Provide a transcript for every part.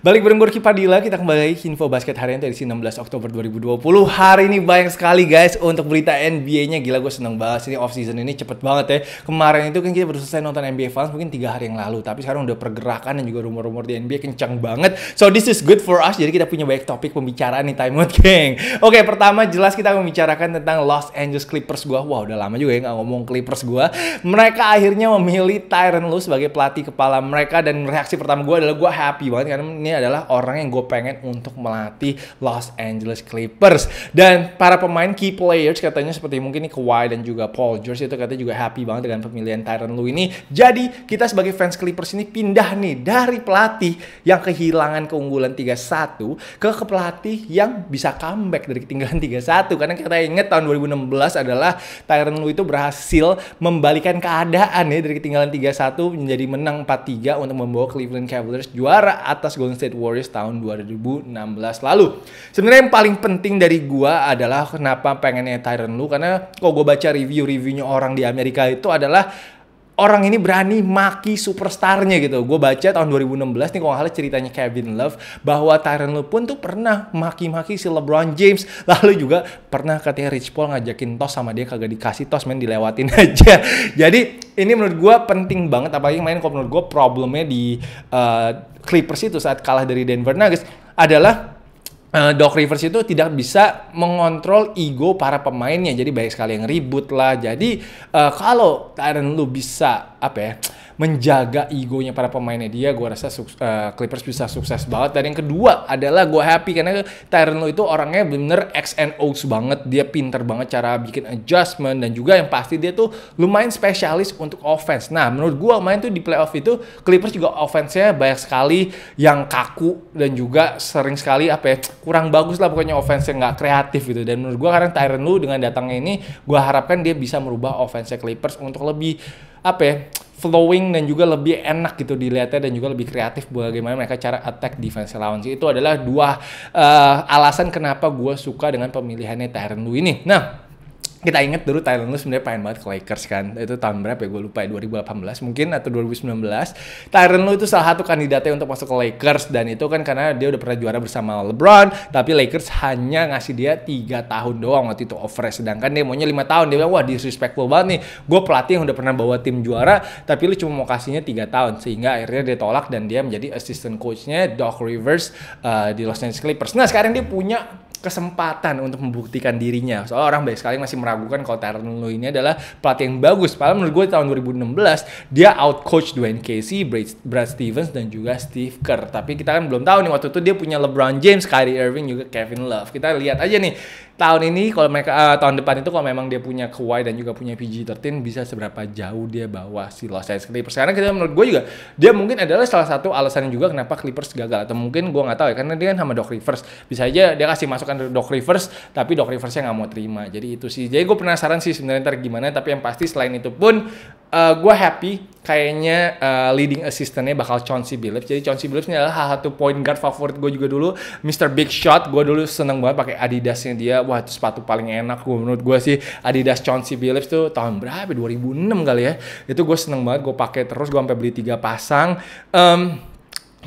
Balik bareng Gorky Padilla, kita kembali lagi Info Basket hari harian dari 16 Oktober 2020. Hari ini banyak sekali guys untuk berita NBA-nya. Gila gue seneng banget sih off season ini cepet banget ya. Kemarin itu kan kita baru selesai nonton NBA Finals mungkin tiga hari yang lalu. Tapi sekarang udah pergerakan dan juga rumor-rumor di NBA kencang banget. So this is good for us. Jadi kita punya banyak topik pembicaraan nih Time Out Gang. Oke pertama jelas kita membicarakan tentang Los Angeles Clippers gue. Wah udah lama juga ya gak ngomong Clippers gue. Mereka akhirnya memilih Tyron Lue sebagai pelatih kepala mereka. Dan reaksi pertama gue adalah gue happy banget karena ini adalah orang yang gue pengen untuk melatih Los Angeles Clippers. Dan para pemain key players katanya seperti mungkin nih Kawhi dan juga Paul George itu katanya juga happy banget dengan pemilihan Tyron Lue ini. Jadi kita sebagai fans Clippers ini pindah nih dari pelatih yang kehilangan keunggulan 3-1 ke ke pelatih yang bisa comeback dari ketinggalan 3-1. Karena kita ingat tahun 2016 adalah Tyron Lue itu berhasil membalikan keadaan nih ya dari ketinggalan 3-1 menjadi menang 4-3 untuk membawa Cleveland Cavaliers juara atas Golden State Warriors tahun 2016 lalu. Sebenarnya yang paling penting dari gua adalah kenapa pengennya Tyron lu, karena kalau gua baca review-reviewnya orang di Amerika itu adalah orang ini berani maki superstarnya gitu. Gue baca tahun 2016 nih kalau salah ceritanya Kevin Love bahwa Tyron Lue pun tuh pernah maki-maki si LeBron James. Lalu juga pernah katanya Rich Paul ngajakin tos sama dia kagak dikasih tos main dilewatin aja. Jadi ini menurut gue penting banget apalagi main kalau menurut gue problemnya di uh, Clippers itu saat kalah dari Denver Nuggets adalah uh, Doc Rivers itu tidak bisa mengontrol ego para pemainnya. Jadi banyak sekali yang ribut lah. Jadi uh, kalau Tyron lu bisa apa ya? menjaga egonya para pemainnya dia gue rasa uh, Clippers bisa sukses banget dan yang kedua adalah gue happy karena Tyrone itu orangnya bener X and O's banget dia pinter banget cara bikin adjustment dan juga yang pasti dia tuh lumayan spesialis untuk offense nah menurut gue main tuh di playoff itu Clippers juga offense-nya banyak sekali yang kaku dan juga sering sekali apa ya kurang bagus lah pokoknya offense-nya nggak kreatif gitu dan menurut gue karena Tyrone Lue dengan datangnya ini gue harapkan dia bisa merubah offense Clippers untuk lebih apa ya flowing dan juga lebih enak gitu dilihatnya dan juga lebih kreatif bagaimana mereka cara attack defense lawan itu adalah dua uh, alasan kenapa gue suka dengan pemilihannya Tyron Lu ini nah kita inget dulu Thailand lu sebenarnya pengen banget ke Lakers kan itu tahun berapa ya gue lupa ya 2018 mungkin atau 2019 Thailand lu itu salah satu kandidatnya untuk masuk ke Lakers dan itu kan karena dia udah pernah juara bersama LeBron tapi Lakers hanya ngasih dia tiga tahun doang waktu itu offer sedangkan dia maunya lima tahun dia bilang wah disrespectful banget nih gue pelatih yang udah pernah bawa tim juara tapi lu cuma mau kasihnya tiga tahun sehingga akhirnya dia tolak dan dia menjadi assistant coachnya Doc Rivers uh, di Los Angeles Clippers nah sekarang dia punya kesempatan untuk membuktikan dirinya. Soalnya orang banyak sekali masih meragukan kalau Tyron Lue ini adalah pelatih yang bagus. Padahal menurut gue tahun 2016 dia out coach Dwayne Casey, Brad Stevens dan juga Steve Kerr. Tapi kita kan belum tahu nih waktu itu dia punya LeBron James, Kyrie Irving juga Kevin Love. Kita lihat aja nih tahun ini kalau mereka uh, tahun depan itu kalau memang dia punya Kawhi dan juga punya PG-13 bisa seberapa jauh dia bawa si Los Angeles Clippers karena kita menurut gue juga dia mungkin adalah salah satu alasan juga kenapa Clippers gagal atau mungkin gue nggak tahu ya karena dia kan sama Doc Rivers bisa aja dia kasih masukan dari Doc Rivers tapi Doc Riversnya nggak mau terima jadi itu sih jadi gue penasaran sih sebenarnya gimana tapi yang pasti selain itu pun uh, eh, gue happy kayaknya uh, leading assistantnya bakal Chauncey Billups. Jadi Chauncey Billups ini adalah salah satu point guard favorit gue juga dulu. Mr. Big Shot, gue dulu seneng banget pakai Adidas-nya dia. Wah itu sepatu paling enak gue menurut gue sih Adidas Chauncey Billups tuh tahun berapa? 2006 kali ya. Itu gue seneng banget gue pakai terus gue sampai beli tiga pasang. Um,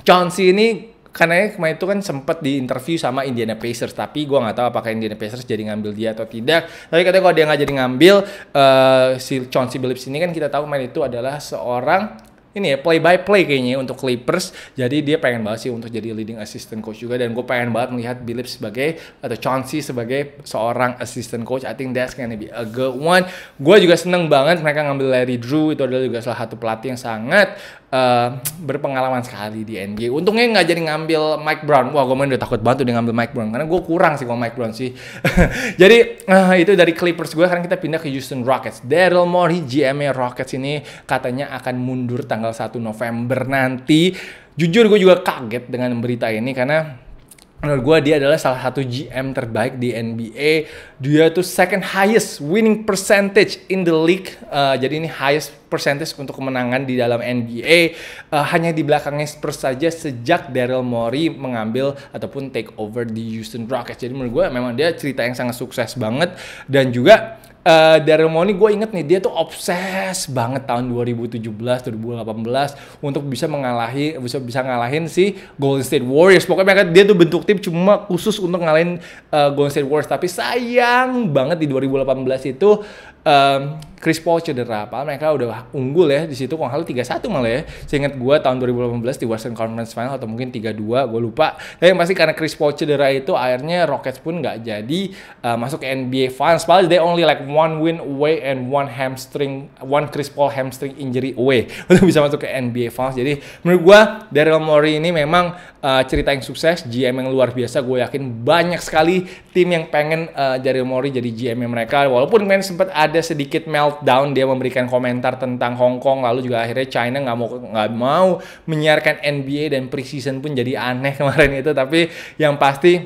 Chauncey ini karena kemarin itu kan sempat di interview sama Indiana Pacers tapi gue nggak tahu apakah Indiana Pacers jadi ngambil dia atau tidak tapi katanya kalau dia nggak jadi ngambil uh, si Chauncey Billups ini kan kita tahu main itu adalah seorang ini ya play by play kayaknya ya untuk Clippers. Jadi dia pengen banget sih untuk jadi leading assistant coach juga dan gue pengen banget melihat Billups sebagai atau Chauncey sebagai seorang assistant coach. I think that's gonna be a good one. Gue juga seneng banget mereka ngambil Larry Drew itu adalah juga salah satu pelatih yang sangat uh, berpengalaman sekali di NBA. Untungnya nggak jadi ngambil Mike Brown. Wah, gue main udah takut banget tuh ngambil Mike Brown karena gue kurang sih kalau Mike Brown sih. jadi uh, itu dari Clippers gue. Sekarang kita pindah ke Houston Rockets. Daryl Morey GM Rockets ini katanya akan mundur tanggal 1 November nanti. Jujur gue juga kaget dengan berita ini karena menurut gue dia adalah salah satu GM terbaik di NBA. Dia tuh second highest winning percentage in the league. Uh, jadi ini highest percentage untuk kemenangan di dalam NBA uh, eh, hanya di belakangnya Spurs saja sejak Daryl Morey mengambil ataupun take over di Houston Rockets. Jadi menurut gue memang dia cerita yang sangat sukses banget dan juga uh, Daryl Morey gue inget nih dia tuh obses banget tahun 2017 2018 untuk bisa mengalahi bisa bisa ngalahin si Golden State Warriors pokoknya mereka dia tuh bentuk tim cuma khusus untuk ngalahin uh, Golden State Warriors tapi sayang banget di 2018 itu um, Chris Paul cedera apa mereka udah unggul ya di situ kalau nggak satu malah ya seingat gue tahun 2018 di Western Conference Final atau mungkin tiga dua, gue lupa tapi yang pasti karena Chris Paul cedera itu akhirnya Rockets pun nggak jadi uh, masuk ke NBA Finals padahal they only like one win away and one hamstring one Chris Paul hamstring injury away untuk bisa masuk ke NBA Finals jadi menurut gue Daryl Morey ini memang uh, cerita yang sukses GM yang luar biasa gue yakin banyak sekali tim yang pengen uh, Daryl Morey jadi GM mereka walaupun main sempat ada ada sedikit meltdown dia memberikan komentar tentang Hong Kong lalu juga akhirnya China nggak mau nggak mau menyiarkan NBA dan preseason pun jadi aneh kemarin itu tapi yang pasti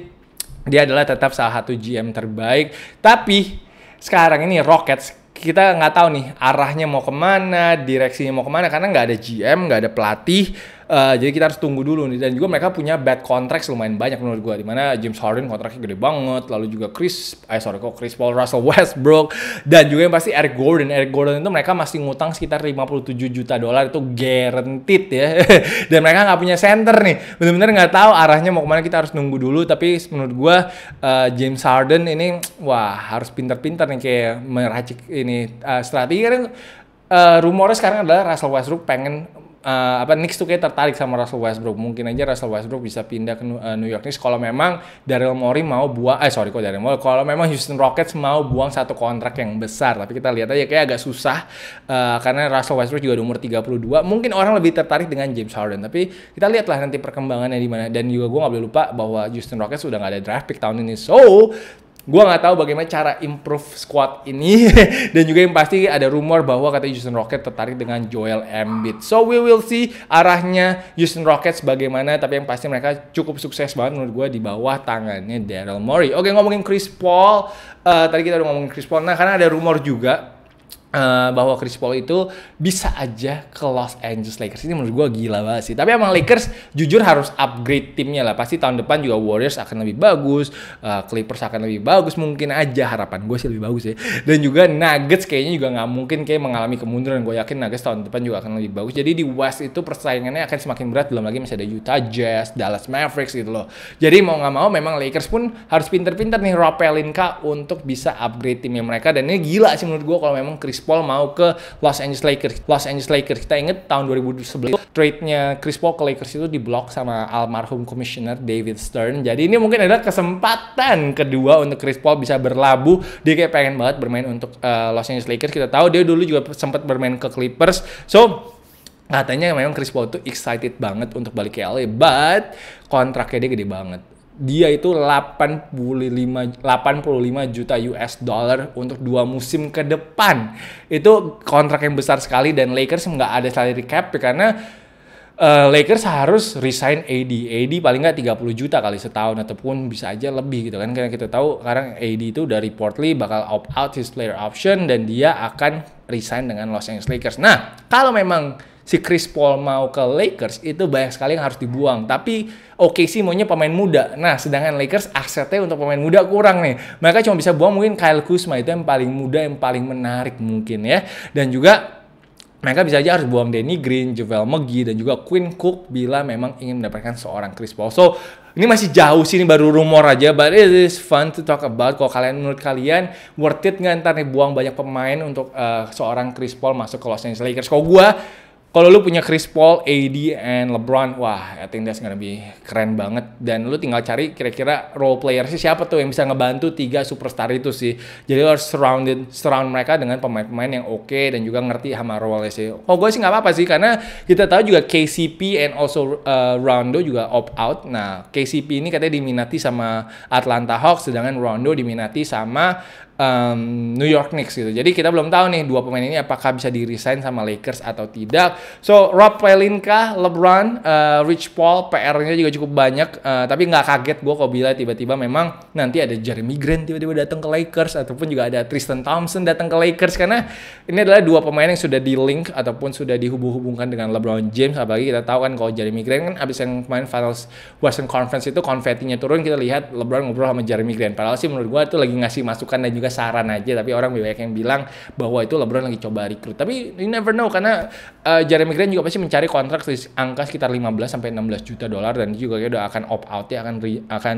dia adalah tetap salah satu GM terbaik tapi sekarang ini Rockets kita nggak tahu nih arahnya mau kemana, direksinya mau kemana karena nggak ada GM, nggak ada pelatih, Eh, jadi kita harus tunggu dulu nih dan juga mereka punya bad contracts lumayan banyak menurut gue dimana James Harden kontraknya gede banget lalu juga Chris eh sorry kok Chris Paul Russell Westbrook dan juga yang pasti Eric Gordon Eric Gordon itu mereka masih ngutang sekitar 57 juta dolar itu guaranteed ya dan mereka nggak punya center nih bener-bener nggak tahu arahnya mau kemana kita harus nunggu dulu tapi menurut gue uh, James Harden ini wah harus pinter-pinter nih kayak meracik ini uh, eh, strategi iya kan uh, rumornya sekarang adalah Russell Westbrook pengen uh, apa Knicks tuh kayak tertarik sama Russell Westbrook. Mungkin aja Russell Westbrook bisa pindah ke eh, New York Knicks kalau memang Daryl Morey mau buang eh sorry kok Daryl Morey kalau memang Houston Rockets mau buang satu kontrak yang besar. Tapi kita lihat aja kayak agak susah uh, karena Russell Westbrook juga di umur 32. Mungkin orang lebih tertarik dengan James Harden. Tapi kita lihatlah nanti perkembangannya di mana. Dan juga gue nggak boleh lupa bahwa Houston Rockets sudah nggak ada draft pick tahun ini. So Gua nggak tahu bagaimana cara improve squad ini dan juga yang pasti ada rumor bahwa kata Houston Rockets tertarik dengan Joel Embiid. So we will see arahnya Houston Rockets bagaimana tapi yang pasti mereka cukup sukses banget menurut gua di bawah tangannya Daryl Morey. Oke, ngomongin Chris Paul, uh, tadi kita udah ngomongin Chris Paul. Nah, karena ada rumor juga Uh, bahwa Chris Paul itu bisa aja ke Los Angeles Lakers ini menurut gue gila banget sih tapi emang Lakers jujur harus upgrade timnya lah pasti tahun depan juga Warriors akan lebih bagus uh, Clippers akan lebih bagus mungkin aja harapan gue sih lebih bagus ya dan juga Nuggets kayaknya juga nggak mungkin kayak mengalami kemunduran gue yakin Nuggets tahun depan juga akan lebih bagus jadi di West itu persaingannya akan semakin berat belum lagi masih ada Utah Jazz Dallas Mavericks gitu loh jadi mau nggak mau memang Lakers pun harus pinter-pinter nih rapelin kak untuk bisa upgrade timnya mereka dan ini gila sih menurut gue kalau memang Chris Paul mau ke Los Angeles Lakers. Los Angeles Lakers kita inget tahun 2011 trade-nya Chris Paul ke Lakers itu diblok sama almarhum komisioner David Stern. Jadi ini mungkin adalah kesempatan kedua untuk Chris Paul bisa berlabuh. Dia kayak pengen banget bermain untuk uh, Los Angeles Lakers. Kita tahu dia dulu juga sempat bermain ke Clippers. So katanya memang Chris Paul tuh excited banget untuk balik ke LA, but kontraknya dia gede banget dia itu 85 85 juta US dollar untuk dua musim ke depan. Itu kontrak yang besar sekali dan Lakers nggak ada salary cap ya, karena uh, Lakers harus resign AD. AD paling nggak 30 juta kali setahun ataupun bisa aja lebih gitu kan karena kita tahu sekarang AD itu dari Portly bakal opt out his player option dan dia akan resign dengan Los Angeles Lakers. Nah, kalau memang si Chris Paul mau ke Lakers itu banyak sekali yang harus dibuang. Tapi oke sih maunya pemain muda. Nah, sedangkan Lakers asetnya untuk pemain muda kurang nih. Mereka cuma bisa buang mungkin Kyle Kuzma itu yang paling muda, yang paling menarik mungkin ya. Dan juga mereka bisa aja harus buang Danny Green, Javel McGee, dan juga Quinn Cook bila memang ingin mendapatkan seorang Chris Paul. So, ini masih jauh sih, ini baru rumor aja, but it is fun to talk about. Kalau kalian menurut kalian worth it nggak ntar nih buang banyak pemain untuk uh, seorang Chris Paul masuk ke Los Angeles Lakers? Kalau gue kalau lu punya Chris Paul, AD, and LeBron, wah, I think that's gonna be keren banget. Dan lu tinggal cari kira-kira role player sih siapa tuh yang bisa ngebantu tiga superstar itu sih. Jadi lu harus surrounded, surround mereka dengan pemain-pemain yang oke okay dan juga ngerti sama role sih. Oh, gue sih nggak apa-apa sih, karena kita tahu juga KCP and also uh, Rondo juga opt out. Nah, KCP ini katanya diminati sama Atlanta Hawks, sedangkan Rondo diminati sama um, New York Knicks gitu. Jadi kita belum tahu nih dua pemain ini apakah bisa di resign sama Lakers atau tidak. So Rob Pelinka, LeBron, uh, Rich Paul, PR-nya juga cukup banyak. Uh, tapi nggak kaget gue kalau bila tiba-tiba memang nanti ada Jeremy Grant tiba-tiba datang ke Lakers ataupun juga ada Tristan Thompson datang ke Lakers karena ini adalah dua pemain yang sudah di link ataupun sudah dihubung-hubungkan dengan LeBron James. Apalagi kita tahu kan kalau Jeremy Grant kan abis yang main Finals Western Conference itu konfetinya turun kita lihat LeBron ngobrol sama Jeremy Grant. Padahal sih menurut gue itu lagi ngasih masukan dan juga juga saran aja tapi orang banyak yang bilang bahwa itu LeBron lagi coba rekrut tapi you never know karena uh, Jeremy Grant juga pasti mencari kontrak di angka sekitar 15 sampai 16 juta dolar dan dia juga udah akan opt out ya akan akan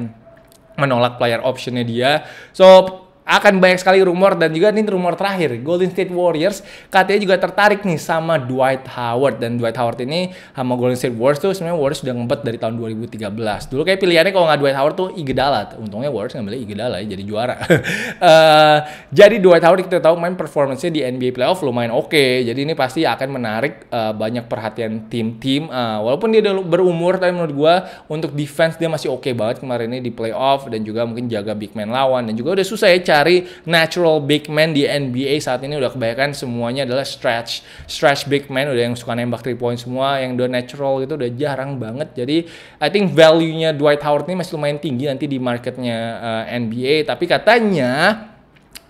menolak player optionnya dia so akan banyak sekali rumor dan juga ini rumor terakhir Golden State Warriors katanya juga tertarik nih sama Dwight Howard dan Dwight Howard ini sama Golden State Warriors tuh sebenarnya Warriors sudah ngebet dari tahun 2013 dulu kayak pilihannya kalau nggak Dwight Howard tuh Iguodala untungnya Warriors ngambil Iguodala ya jadi juara uh, jadi Dwight Howard kita tahu main performance di NBA playoff lumayan oke okay. jadi ini pasti akan menarik uh, banyak perhatian tim-tim uh, walaupun dia udah berumur tapi menurut gue untuk defense dia masih oke okay banget kemarin ini di playoff dan juga mungkin jaga big man lawan dan juga udah susah ya cari natural big man di NBA saat ini udah kebanyakan semuanya adalah stretch stretch big man udah yang suka nembak 3 point semua yang udah natural itu udah jarang banget jadi I think value-nya Dwight Howard ini masih lumayan tinggi nanti di marketnya uh, eh, NBA tapi katanya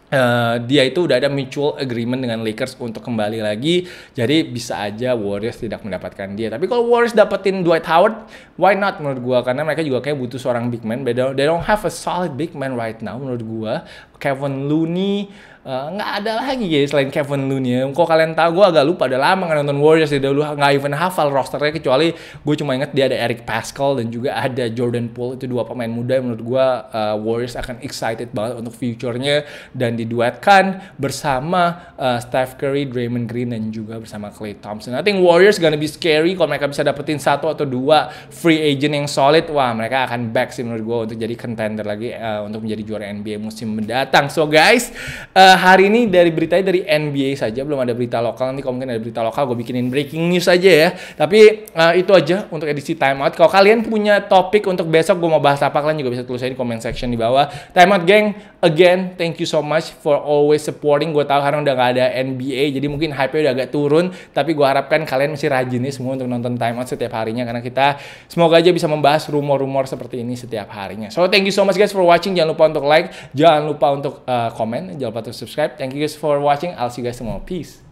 Uh, dia itu udah ada mutual agreement dengan Lakers untuk kembali lagi. Jadi bisa aja Warriors tidak mendapatkan dia. Tapi kalau Warriors dapetin Dwight Howard, why not menurut gue karena mereka juga kayak butuh seorang big man. They don't, they don't have a solid big man right now menurut gue Kevin Looney eh, nggak uh, ada lagi guys selain Kevin Looney. Kok kalian tahu gue agak lupa udah lama nonton Warriors ya dulu nggak even hafal rosternya kecuali gue cuma inget dia ada Eric Pascal dan juga ada Jordan Poole itu dua pemain muda yang menurut gue uh, Warriors akan excited banget untuk future-nya dan diduetkan bersama uh, Steph Curry, Draymond Green dan juga bersama Klay Thompson. I think Warriors gonna be scary kalau mereka bisa dapetin satu atau dua free agent yang solid. Wah, mereka akan back sih menurut gue untuk jadi contender lagi uh, untuk menjadi juara NBA musim mendatang. So guys, uh, hari ini dari beritanya dari NBA saja, belum ada berita lokal. Nanti kalau mungkin ada berita lokal gue bikinin breaking news aja ya. Tapi uh, itu aja untuk edisi Timeout. Kalau kalian punya topik untuk besok gue mau bahas apa, kalian juga bisa tulis aja di comment section di bawah. Timeout out geng, again thank you so much for always supporting. Gue tahu sekarang udah gak ada NBA, jadi mungkin hype-nya udah agak turun. Tapi gue harapkan kalian masih rajin nih semua untuk nonton timeout setiap harinya. Karena kita semoga aja bisa membahas rumor-rumor seperti ini setiap harinya. So, thank you so much guys for watching. Jangan lupa untuk like, jangan lupa untuk uh, eh, comment, jangan lupa untuk subscribe. Thank you guys for watching. I'll see you guys tomorrow. Peace.